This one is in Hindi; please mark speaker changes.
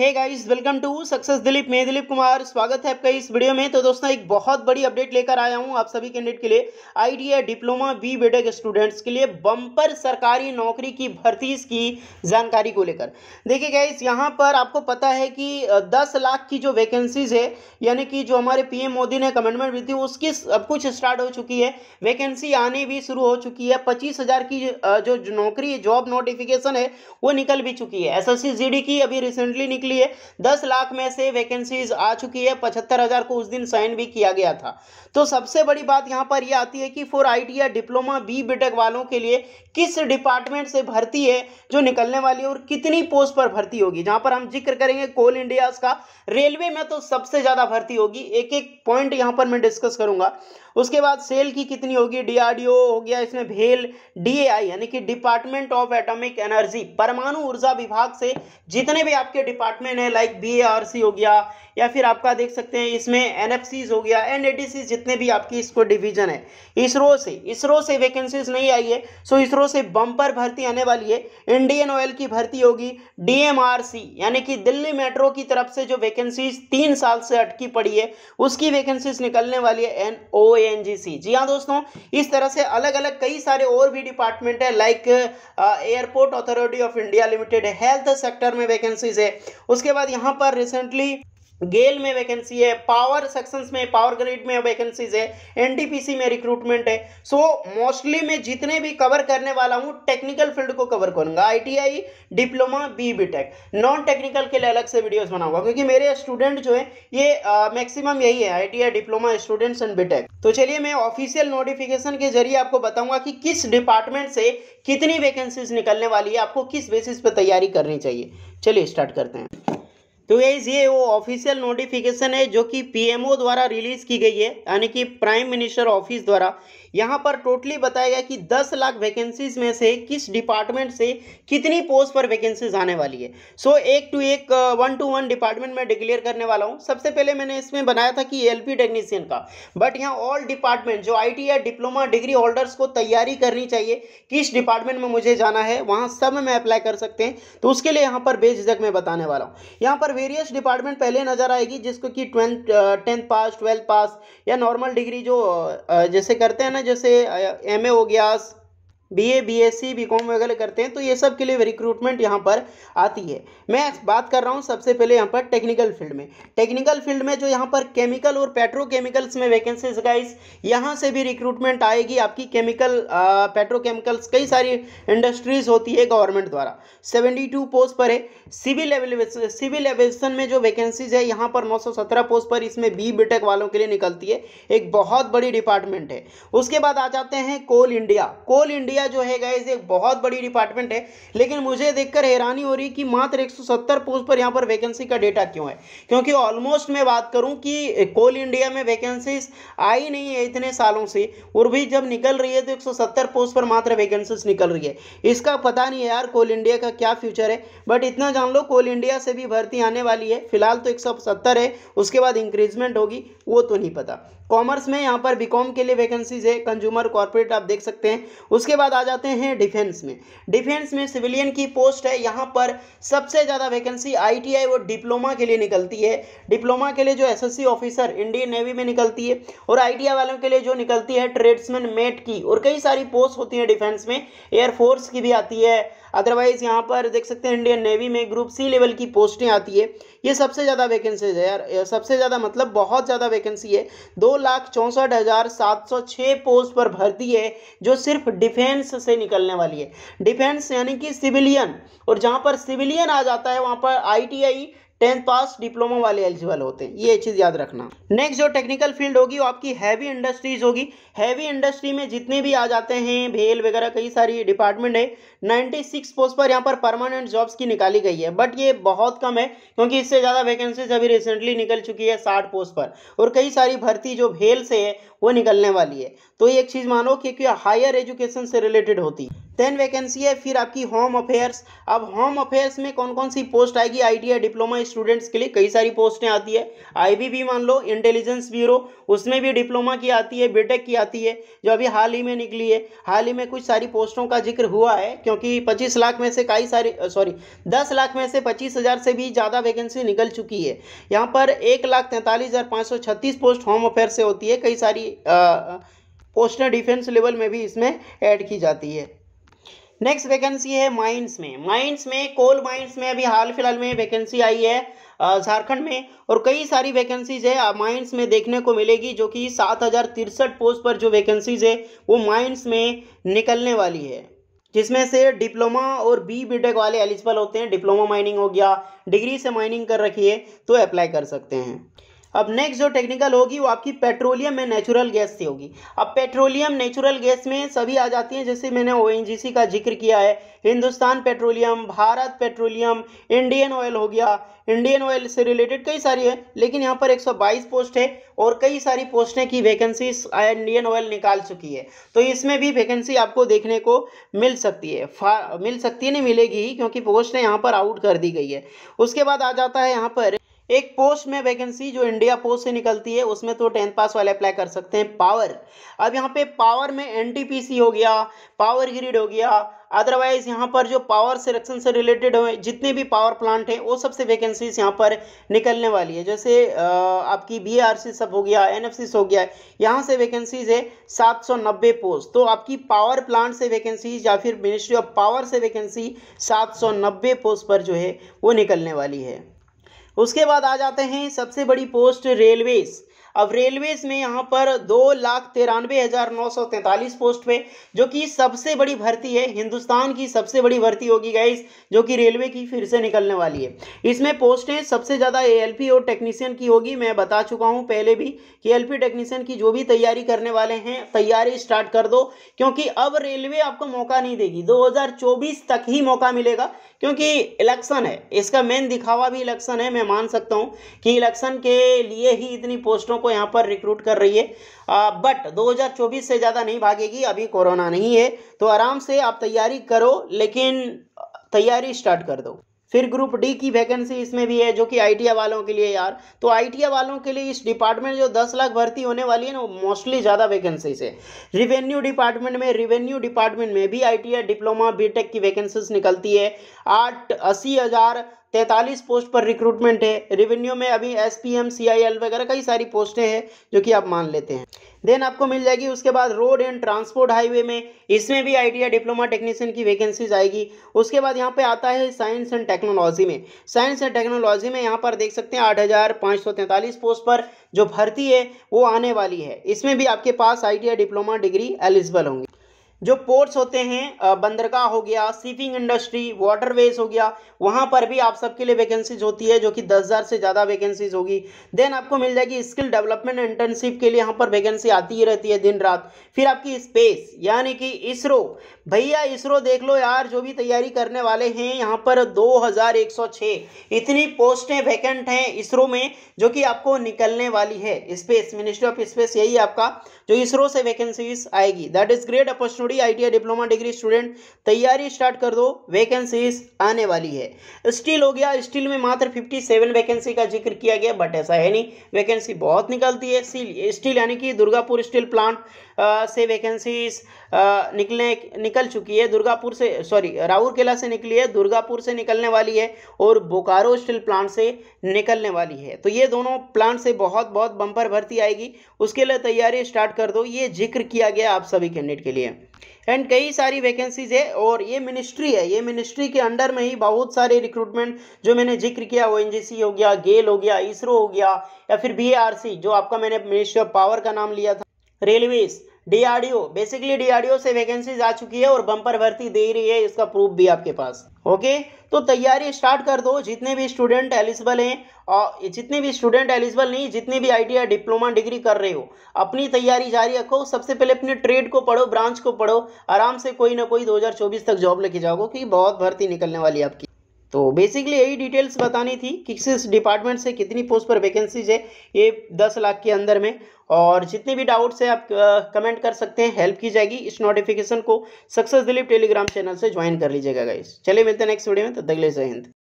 Speaker 1: hey guys welcome to success Dilip मैं दिलीप कुमार स्वागत है आपका इस वीडियो में तो दोस्तों एक बहुत बड़ी अपडेट लेकर आया हूं आप सभी कैंडिडेट के लिए आईटीआई डिप्लोमा बी के स्टूडेंट्स के लिए बम्पर सरकारी नौकरी की भर्ती की जानकारी को लेकर देखिए गाइस यहां पर आपको पता है कि दस लाख की जो वैकेंसीज है यानी कि जो हमारे पी मोदी ने कमेंटमेंट दी थी उसकी अब कुछ स्टार्ट हो चुकी है वैकेंसी आने भी शुरू हो चुकी है पच्चीस की जो नौकरी जॉब नोटिफिकेशन है वो निकल भी चुकी है एस एस की अभी रिसेंटली निकली निकली है दस लाख में से वैकेंसीज आ चुकी है पचहत्तर हज़ार को उस दिन साइन भी किया गया था तो सबसे बड़ी बात यहाँ पर यह आती है कि फॉर आई या डिप्लोमा बी बीटेक वालों के लिए किस डिपार्टमेंट से भर्ती है जो निकलने वाली है और कितनी पोस्ट पर भर्ती होगी जहां पर हम जिक्र करेंगे कोल इंडिया का रेलवे में तो सबसे ज़्यादा भर्ती होगी एक एक पॉइंट यहां पर मैं डिस्कस करूंगा उसके बाद सेल की कितनी होगी डीआरडीओ हो गया इसमें भेल डीएआई यानी कि डिपार्टमेंट ऑफ एटॉमिक एनर्जी परमाणु ऊर्जा विभाग से जितने भी आपके डिपार्टमेंट है लाइक बीएआरसी हो गया या फिर आपका देख सकते हैं इसमें एनएफसीज हो गया एनएडीसी जितने भी आपकी इसको डिवीजन है इसरो से इसरो से वैकेंसीज नहीं आई है सो इसरो से बम्पर भर्ती आने वाली है इंडियन ऑयल की भर्ती होगी डीएमआरसी यानी कि दिल्ली मेट्रो की तरफ से जो वैकेंसीज तीन साल से अटकी पड़ी है उसकी वैकेंसीज निकलने वाली है एन एनजीसी जी हाँ दोस्तों इस तरह से अलग अलग कई सारे और भी डिपार्टमेंट है like airport authority of India limited health sector में वैकेंसीज है उसके बाद यहाँ पर रिसेंटली गेल में वैकेंसी है पावर सेक्शंस में पावर ग्रिड में वैकेंसीज है एनटीपीसी में रिक्रूटमेंट है सो so, मोस्टली मैं जितने भी कवर करने वाला हूँ टेक्निकल फील्ड को कवर करूंगा ITI diploma B B tech non technical के लिए अलग से वीडियोस बनाऊंगा क्योंकि मेरे स्टूडेंट जो है ये मैक्सिमम यही है I diploma students and B तो चलिए मैं ऑफिशियल नोटिफिकेशन के जरिए आपको बताऊंगा कि किस डिपार्टमेंट से कितनी वैकेंसीज निकलने वाली है आपको किस बेसिस पर तैयारी करनी चाहिए चलिए स्टार्ट करते हैं तो ये वो ऑफिशियल नोटिफिकेशन है जो कि पीएमओ द्वारा रिलीज की गई है यानी कि प्राइम मिनिस्टर ऑफिस द्वारा यहाँ पर टोटली बताया गया कि दस लाख वैकेंसीज में से किस डिपार्टमेंट से कितनी पोस्ट पर वैकेंसीज आने वाली है सो so, एक टू एक वन टू वन डिपार्टमेंट में डिक्लेयर करने वाला हूँ सबसे पहले मैंने इसमें बनाया था कि एल टेक्नीशियन का बट यहाँ ऑल डिपार्टमेंट जो आई या डिप्लोमा डिग्री होल्डर्स को तैयारी करनी चाहिए किस डिपार्टमेंट में मुझे जाना है वहाँ सब में अप्लाई कर सकते हैं तो उसके लिए यहाँ पर बेझिझक मैं बताने वाला हूँ यहाँ पर वेरियस डिपार्टमेंट पहले नजर आएगी जिसको कि twelfth tenth pass twelfth pass या नॉर्मल डिग्री जो uh, जैसे करते हैं ना ना जैसे एम ए हो गया बीए बीएससी बीकॉम वगैरह करते हैं तो ये सब के लिए रिक्रूटमेंट यहाँ पर आती है मैं बात कर रहा हूँ सबसे पहले यहाँ पर टेक्निकल फील्ड में टेक्निकल फील्ड में जो यहाँ पर केमिकल और पेट्रोकेमिकल्स में वैकेंसीज गाइस यहाँ से भी रिक्रूटमेंट आएगी आपकी केमिकल पेट्रोकेमिकल्स कई सारी इंडस्ट्रीज होती है गवर्नमेंट द्वारा सेवेंटी टू पोस्ट पर है सिविल सिविल एविलेशन में जो वैकेंसीज है यहाँ पर नौ सौ सत्रह पोस्ट पर इसमें बी बीटेक वालों के लिए निकलती है एक बहुत बड़ी डिपार्टमेंट है उसके बाद आ जाते हैं Coal India Coal India India जो है गाइज एक बहुत बड़ी डिपार्टमेंट है लेकिन मुझे देखकर हैरानी हो रही कि मात्र 170 पोस्ट पर यहाँ पर वैकेंसी का डेटा क्यों है क्योंकि ऑलमोस्ट मैं बात करूँ कि कोल इंडिया में वैकेंसीज आई नहीं है इतने सालों से और भी जब निकल रही है तो एक पोस्ट पर मात्र वैकेंसीज निकल रही है इसका पता नहीं है यार कोल इंडिया का क्या फ्यूचर है बट इतना जान लो कोल इंडिया से भी भर्ती आने वाली है फिलहाल तो एक है उसके बाद इंक्रीजमेंट होगी वो तो नहीं पता कॉमर्स में यहाँ पर बीकॉम के लिए वैकेंसीज है कंज्यूमर कॉर्पोरेट आप देख सकते हैं उसके बाद आ जाते हैं डिफेंस में डिफेंस में सिविलियन की पोस्ट है यहाँ पर सबसे ज़्यादा वैकेंसी आईटीआई वो डिप्लोमा के लिए निकलती है डिप्लोमा के लिए जो एसएससी ऑफिसर इंडियन नेवी में निकलती है और आई वालों के लिए जो निकलती है ट्रेड्समैन मेट की और कई सारी पोस्ट होती हैं डिफेंस में एयरफोर्स की भी आती है अदरवाइज यहाँ पर देख सकते हैं इंडियन नेवी में ग्रुप सी लेवल की पोस्टें आती है ये सबसे ज़्यादा वैकेंसीज है यार सबसे ज़्यादा मतलब बहुत ज़्यादा वैकेंसी है दो लाख चौंसठ हज़ार सात सौ छः पोस्ट पर भर्ती है जो सिर्फ डिफेंस से निकलने वाली है डिफेंस यानी कि सिविलियन और जहाँ पर सिविलियन आ जाता है वहाँ पर आई टेंथ पास डिप्लोमा वाले एलिजिबल होते हैं ये चीज़ याद रखना नेक्स्ट जो टेक्निकल फील्ड होगी वो आपकी हैवी इंडस्ट्रीज होगी हैवी इंडस्ट्री में जितने भी आ जाते हैं भेल वगैरह कई सारी डिपार्टमेंट है 96 पोस्ट पर यहाँ पर परमानेंट जॉब्स की निकाली गई है बट ये बहुत कम है क्योंकि इससे ज़्यादा वैकेंसीज अभी रिसेंटली निकल चुकी है साठ पोस्ट पर और कई सारी भर्ती जो भेल से है वो निकलने वाली है तो ये एक चीज़ मानो कि हायर एजुकेशन से रिलेटेड होती है देन वैकेंसी है फिर आपकी होम अफेयर्स अब होम अफेयर्स में कौन कौन सी पोस्ट आएगी आई डिप्लोमा स्टूडेंट्स के लिए कई सारी पोस्टें आती है आईबीबी मान लो इंटेलिजेंस ब्यूरो उसमें भी डिप्लोमा की आती है बीटेक की आती है जो अभी हाल ही में निकली है हाल ही में कुछ सारी पोस्टों का जिक्र हुआ है क्योंकि पच्चीस लाख में से कई सारी सॉरी दस लाख में से पच्चीस हज़ार से भी ज़्यादा वैकेंसी निकल चुकी है यहाँ पर एक लाख तैंतालीस हज़ार पाँच सौ छत्तीस पोस्ट होम अफेयर से होती है कई सारी आ, डिफेंस लेवल में भी इसमें ऐड की जाती है नेक्स्ट वैकेंसी है माइंस में माइंस में कोल माइंस में अभी हाल फिलहाल में वैकेंसी आई है झारखंड में और कई सारी वैकेंसीज है माइंस में देखने को मिलेगी जो कि सात हज़ार तिरसठ पोस्ट पर जो वैकेंसीज है वो माइंस में निकलने वाली है जिसमें से डिप्लोमा और बी बीटेक वाले एलिजिबल होते हैं डिप्लोमा माइनिंग हो गया डिग्री से माइनिंग कर रखिए तो अप्लाई कर सकते हैं अब नेक्स्ट जो टेक्निकल होगी वो आपकी पेट्रोलियम में नेचुरल गैस से होगी अब पेट्रोलियम नेचुरल गैस में सभी आ जाती हैं जैसे मैंने ओ का जिक्र किया है Hindustan petroleum Bharat petroleum Indian Oil हो गया इंडियन ऑयल से रिलेटेड कई सारी है लेकिन यहाँ पर 122 पोस्ट है और कई सारी पोस्टें की वैकेंसी इंडियन ऑयल निकाल चुकी है तो इसमें भी वैकेंसी आपको देखने को मिल सकती है मिल सकती नहीं मिलेगी ही क्योंकि पोस्टें यहाँ पर आउट कर दी गई है उसके बाद आ जाता है यहाँ पर एक पोस्ट में वैकेंसी जो इंडिया पोस्ट से निकलती है उसमें तो टेंथ पास वाले अप्लाई कर सकते हैं पावर अब यहाँ पे पावर में एनटीपीसी हो गया पावर ग्रिड हो गया अदरवाइज यहाँ पर जो पावर सिलेक्शन से रिलेटेड हो जितने भी पावर प्लांट हैं वो सबसे वैकेंसीज यहाँ पर निकलने वाली है जैसे आपकी बी सब हो गया एन हो गया यहाँ से वैकेंसीज है नब्बे पोस्ट तो आपकी पावर प्लांट से वैकेंसीज या फिर मिनिस्ट्री ऑफ पावर से वैकेंसी नब्बे पोस्ट पर जो है वो निकलने वाली है उसके बाद आ जाते हैं सबसे बड़ी पोस्ट रेलवेज़ अब रेलवेज में यहाँ पर दो लाख तिरानवे हज़ार नौ सौ तैंतालीस पोस्ट पे जो कि सबसे बड़ी भर्ती है हिंदुस्तान की सबसे बड़ी भर्ती होगी गाइस जो कि रेलवे की फिर से निकलने वाली है इसमें पोस्टें सबसे ज़्यादा ए और टेक्नीशियन की होगी मैं बता चुका हूँ पहले भी कि एल टेक्नीशियन की जो भी तैयारी करने वाले हैं तैयारी स्टार्ट कर दो क्योंकि अब रेलवे आपको मौका नहीं देगी दो तक ही मौका मिलेगा क्योंकि इलेक्शन है इसका मेन दिखावा भी इलेक्शन है मैं मान सकता हूँ कि इलेक्शन के लिए ही इतनी पोस्टों को यहाँ पर रिक्रूट कर रही है आ, बट 2024 से ज़्यादा नहीं भागेगी अभी कोरोना नहीं है तो आराम से आप तैयारी करो लेकिन तैयारी स्टार्ट कर दो फिर ग्रुप डी की वैकेंसी इसमें भी है जो कि आई वालों के लिए यार तो आई वालों के लिए इस डिपार्टमेंट जो दस लाख भर्ती होने वाली है ना मोस्टली ज़्यादा वैकेंसी है रिवेन्यू डिपार्टमेंट में रिवेन्यू डिपार्टमेंट में भी आई डिप्लोमा बीटेक की वैकेंसीज निकलती है आठ अस्सी हज़ार तैंतालीस पोस्ट पर रिक्रूटमेंट है रिवेन्यू में अभी S P M C I L वगैरह कई सारी पोस्टें हैं जो कि आप मान लेते हैं देन आपको मिल जाएगी उसके बाद रोड एंड ट्रांसपोर्ट हाईवे में इसमें भी आई डिप्लोमा टेक्नीशियन की वैकेंसीज आएगी उसके बाद यहाँ पे आता है साइंस एंड टेक्नोलॉजी में साइंस एंड टेक्नोलॉजी में यहाँ पर देख सकते हैं आठ पोस्ट पर जो भर्ती है वो आने वाली है इसमें भी आपके पास आई डिप्लोमा डिग्री एलिजिबल होंगी जो पोर्ट्स होते हैं बंदरगाह हो गया सीपिंग इंडस्ट्री वाटरवेज हो गया वहाँ पर भी आप सबके लिए वैकेंसीज होती है जो कि दस हज़ार से ज़्यादा वैकेंसीज होगी देन आपको मिल जाएगी स्किल डेवलपमेंट इंटर्नशिप के लिए यहाँ पर वैकेंसी आती ही रहती है दिन रात फिर आपकी स्पेस यानी कि इसरो भैया इसरो देख लो यार जो भी तैयारी करने वाले हैं यहाँ पर दो इतनी पोस्टें वैकेंट हैं इसरो में जो कि आपको निकलने वाली है स्पेस मिनिस्ट्री ऑफ स्पेस यही आपका जो इसरो से वैकेंसीज आएगी दैट इज ग्रेट अपॉर्चुनिटी जुड़ी आई डिप्लोमा डिग्री स्टूडेंट तैयारी स्टार्ट कर दो वैकेंसीज आने वाली है स्टील हो गया स्टील में मात्र फिफ्टी सेवन वैकेंसी का जिक्र किया गया बट ऐसा है नहीं वैकेंसी बहुत निकलती है स्टील यानी कि दुर्गापुर स्टील प्लांट से वैकेंसीज निकलने निकल चुकी है दुर्गापुर से सॉरी राउरकेला से निकली है दुर्गापुर से निकलने वाली है और बोकारो स्टील प्लांट से निकलने वाली है तो ये दोनों प्लांट से बहुत बहुत बम्पर भर्ती आएगी उसके लिए तैयारी स्टार्ट कर दो ये जिक्र किया गया आप सभी कैंडिडेट के लिए एंड कई सारी वैकेंसीज है और ये मिनिस्ट्री है ये मिनिस्ट्री के अंडर में ही बहुत सारे रिक्रूटमेंट जो मैंने जिक्र किया ओ हो गया गेल हो गया इसरो हो गया या फिर बी जो आपका मैंने मिनिस्ट्री ऑफ पावर का नाम लिया था रेलवेज डीआरडीओ बेसिकली डीआरडीओ से वैकेंसीज आ चुकी है और बम्पर भर्ती दे रही है इसका प्रूफ भी आपके पास ओके तो तैयारी स्टार्ट कर दो जितने भी स्टूडेंट एलिजिबल हैं और जितने भी स्टूडेंट एलिजिबल नहीं जितने भी आईटीआई डिप्लोमा डिग्री कर रहे हो अपनी तैयारी जारी रखो सबसे पहले अपने ट्रेड को पढ़ो ब्रांच को पढ़ो आराम से कोई ना कोई दो तक जॉब लेके जाओगे क्योंकि बहुत भर्ती निकलने वाली है आपकी तो बेसिकली यही डिटेल्स बतानी थी कि किस डिपार्टमेंट से कितनी पोस्ट पर वैकेंसीज है ये दस लाख के अंदर में और जितने भी डाउट्स है आप कमेंट कर सकते हैं हेल्प की जाएगी इस नोटिफिकेशन को सक्सेस दिलीप टेलीग्राम चैनल से ज्वाइन कर लीजिएगा गाइस चलिए मिलते हैं नेक्स्ट वीडियो में तो दगले से जय हिंद